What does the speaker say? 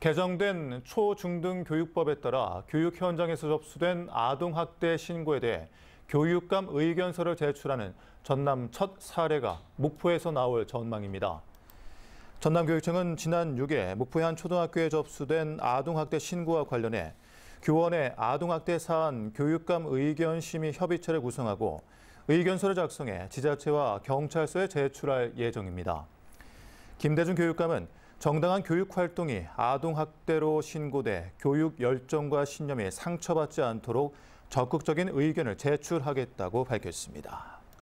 개정된 초중등교육법에 따라 교육 현장에서 접수된 아동학대 신고에 대해 교육감 의견서를 제출하는 전남 첫 사례가 목포에서 나올 전망입니다. 전남교육청은 지난 6일 목포의 한 초등학교에 접수된 아동학대 신고와 관련해 교원의 아동학대 사안 교육감 의견심의 협의체를 구성하고 의견서를 작성해 지자체와 경찰서에 제출할 예정입니다. 김대중 교육감은 정당한 교육 활동이 아동 학대로 신고돼 교육 열정과 신념이 상처받지 않도록 적극적인 의견을 제출하겠다고 밝혔습니다.